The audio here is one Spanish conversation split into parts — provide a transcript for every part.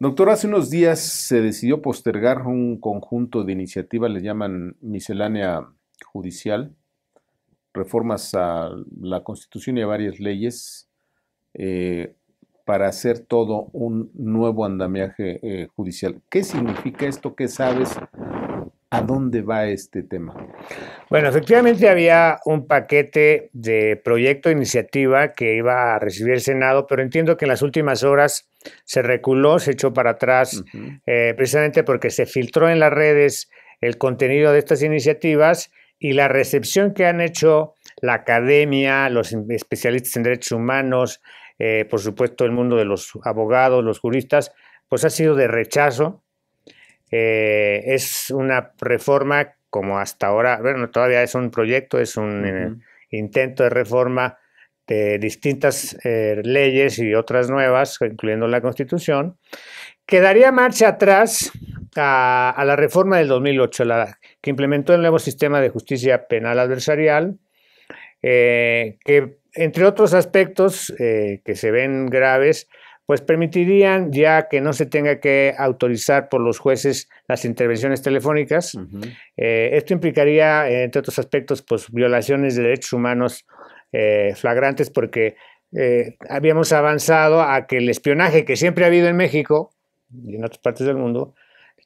Doctor, hace unos días se decidió postergar un conjunto de iniciativas, le llaman miscelánea judicial, reformas a la Constitución y a varias leyes, eh, para hacer todo un nuevo andamiaje eh, judicial. ¿Qué significa esto? ¿Qué sabes? ¿A dónde va este tema? Bueno, efectivamente había un paquete de proyecto de iniciativa que iba a recibir el Senado, pero entiendo que en las últimas horas se reculó, se echó para atrás, eh, precisamente porque se filtró en las redes el contenido de estas iniciativas y la recepción que han hecho la academia, los especialistas en derechos humanos, eh, por supuesto el mundo de los abogados, los juristas, pues ha sido de rechazo. Eh, es una reforma como hasta ahora, bueno, todavía es un proyecto, es un intento de reforma de distintas eh, leyes y otras nuevas, incluyendo la Constitución, que daría marcha atrás a, la reforma del 2008, la, que implementó el nuevo sistema de justicia penal adversarial, eh, que entre otros aspectos eh, que se ven graves, pues permitirían ya que no se tenga que autorizar por los jueces las intervenciones telefónicas. esto implicaría, entre otros aspectos, pues violaciones de derechos humanos eh, flagrantes porque eh, habíamos avanzado a que el espionaje que siempre ha habido en México y en otras partes del mundo,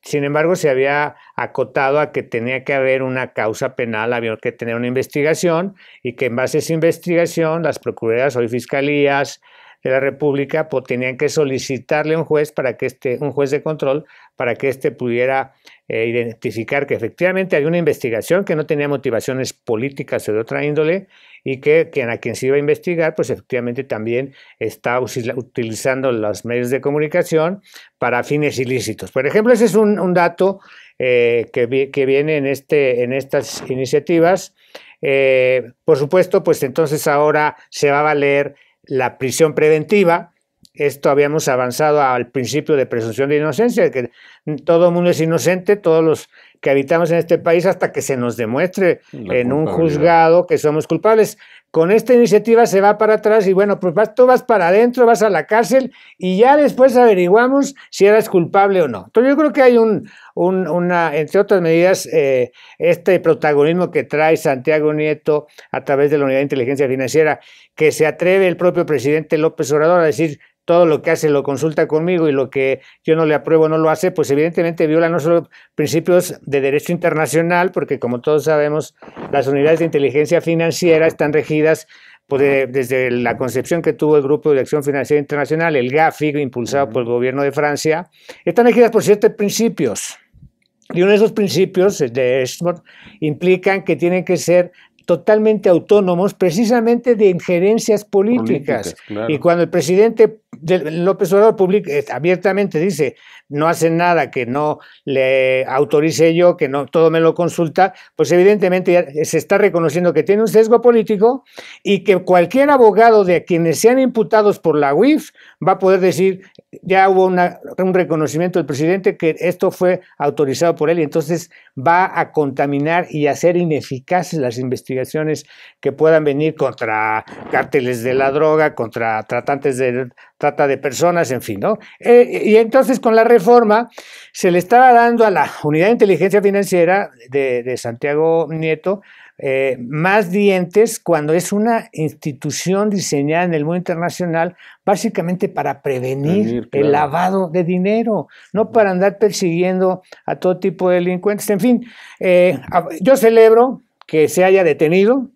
sin embargo, se había acotado a que tenía que haber una causa penal, había que tener una investigación y que en base a esa investigación las procuradurías o fiscalías de la República pues, tenían que solicitarle un juez para que este, un juez de control, para que éste pudiera eh, identificar que efectivamente hay una investigación que no tenía motivaciones políticas o de otra índole y que quien a quien se iba a investigar, pues efectivamente también está utilizando los medios de comunicación para fines ilícitos. Por ejemplo, ese es un, dato eh, que, viene en, este, en estas iniciativas. Eh, por supuesto, pues entonces ahora se va a valer la prisión preventiva, esto habíamos avanzado al principio de presunción de inocencia, que todo el mundo es inocente, todos los que habitamos en este país hasta que se nos demuestre en un juzgado que somos culpables con esta iniciativa se va para atrás y bueno, pues tú vas para adentro, vas a la cárcel y ya después averiguamos si eras culpable o no. Entonces yo creo que hay un, una, entre otras medidas, eh, este protagonismo que trae Santiago Nieto a través de la Unidad de Inteligencia Financiera, que se atreve el propio presidente López Obrador a decir, todo lo que hace lo consulta conmigo y lo que yo no le apruebo no lo hace, pues evidentemente viola no solo principios de derecho internacional, porque como todos sabemos, las unidades de inteligencia financiera están regidas pues, desde la concepción que tuvo el Grupo de Acción Financiera Internacional, el GAFI, impulsado por el gobierno de Francia, están regidas por ciertos principios. Y uno de esos principios de Esmort implican que tienen que ser totalmente autónomos precisamente de injerencias políticas. Y cuando el presidente López Obrador Public eh, abiertamente dice, no hace nada que no le autorice yo, que no todo me lo consulta, pues evidentemente se está reconociendo que tiene un sesgo político y que cualquier abogado de quienes sean imputados por la UIF va a poder decir, ya hubo un reconocimiento del presidente que esto fue autorizado por él y entonces va a contaminar y hacer ineficaces las investigaciones que puedan venir contra cárteles de la droga, contra tratantes de trata de personas, en fin, ¿no? Eh, y entonces con la reforma se le estaba dando a la Unidad de Inteligencia Financiera de, Santiago Nieto eh, más dientes cuando es una institución diseñada en el mundo internacional básicamente para prevenir, el lavado de dinero, no para andar persiguiendo a todo tipo de delincuentes. En fin, eh, yo celebro que se haya detenido,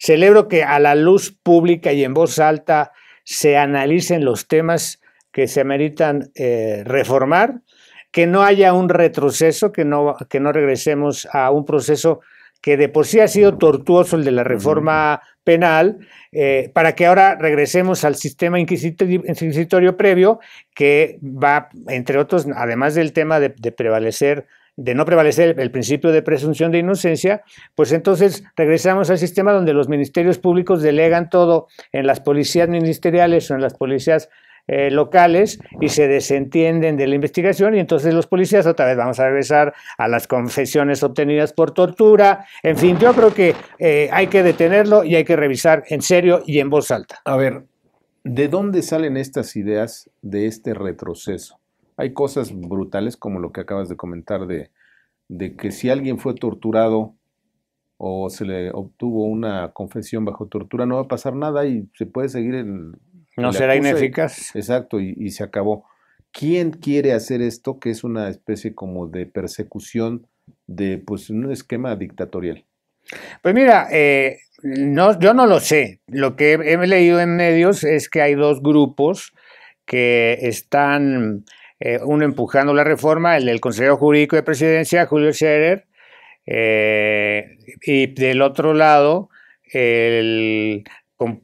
celebro que a la luz pública y en voz alta se analicen los temas que se ameritan eh, reformar, que no haya un retroceso, que no, que no regresemos a un proceso que de por sí ha sido tortuoso el de la reforma penal, eh, para que ahora regresemos al sistema inquisitorio, previo, que va, entre otros, además del tema de prevalecer de no prevalecer el principio de presunción de inocencia, pues entonces regresamos al sistema donde los ministerios públicos delegan todo en las policías ministeriales o en las policías eh, locales y se desentienden de la investigación y entonces los policías otra vez vamos a regresar a las confesiones obtenidas por tortura. En fin, yo creo que eh, hay que detenerlo y hay que revisar en serio y en voz alta. A ver, ¿de dónde salen estas ideas de este retroceso? Hay cosas brutales como lo que acabas de comentar de, que si alguien fue torturado o se le obtuvo una confesión bajo tortura, no va a pasar nada y se puede seguir en... No será ineficaz. exacto, y, se acabó. ¿Quién quiere hacer esto que es una especie como de persecución de pues un esquema dictatorial? Pues mira, eh, no, yo no lo sé. Lo que he leído en medios es que hay dos grupos que están eh, uno empujando la reforma, el del Consejo Jurídico de Presidencia, Julio Scherer, eh, y del otro lado, en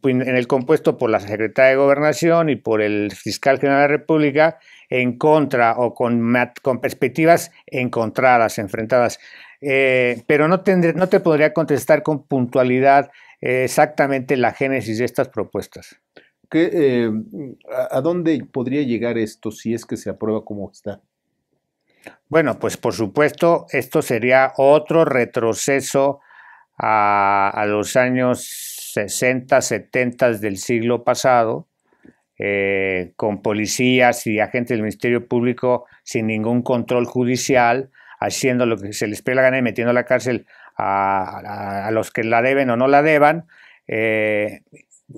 el compuesto por la Secretaría de Gobernación y por el Fiscal General de la República, en contra o con, con perspectivas encontradas, enfrentadas. Eh, pero no, tendré, no te podría contestar con puntualidad exactamente la génesis de estas propuestas. Eh, a, dónde podría llegar esto si es que se aprueba como está? Bueno, pues por supuesto, esto sería otro retroceso a, los años 60, 70 del siglo pasado, eh, con policías y agentes del Ministerio Público sin ningún control judicial, haciendo lo que se les pega la gana y metiendo a la cárcel a, los que la deben o no la deban. Eh,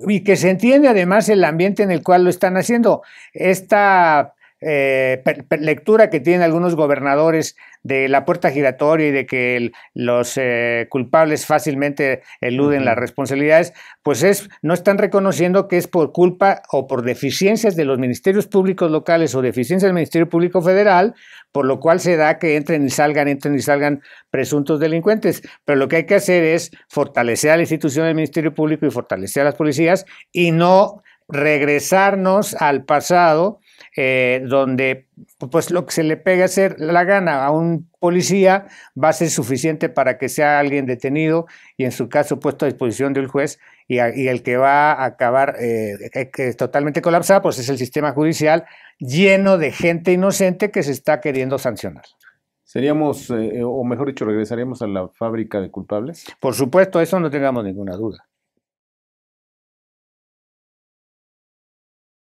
y que se entiende además el ambiente en el cual lo están haciendo. Esta eh, lectura que tienen algunos gobernadores de la puerta giratoria y de que los eh, culpables fácilmente eluden las responsabilidades, pues es, no están reconociendo que es por culpa o por deficiencias de los ministerios públicos locales o deficiencias del Ministerio Público Federal, por lo cual se da que entren y salgan, entren y salgan presuntos delincuentes. Pero lo que hay que hacer es fortalecer a la institución del Ministerio Público y fortalecer a las policías y no regresarnos al pasado eh, donde pues lo que se le pega hacer la gana a un policía va a ser suficiente para que sea alguien detenido y en su caso puesto a disposición del juez y, el que va a acabar eh, eh, totalmente colapsado pues es el sistema judicial lleno de gente inocente que se está queriendo sancionar. Seríamos, o mejor dicho, regresaríamos a la fábrica de culpables. Por supuesto, eso no tengamos ninguna duda.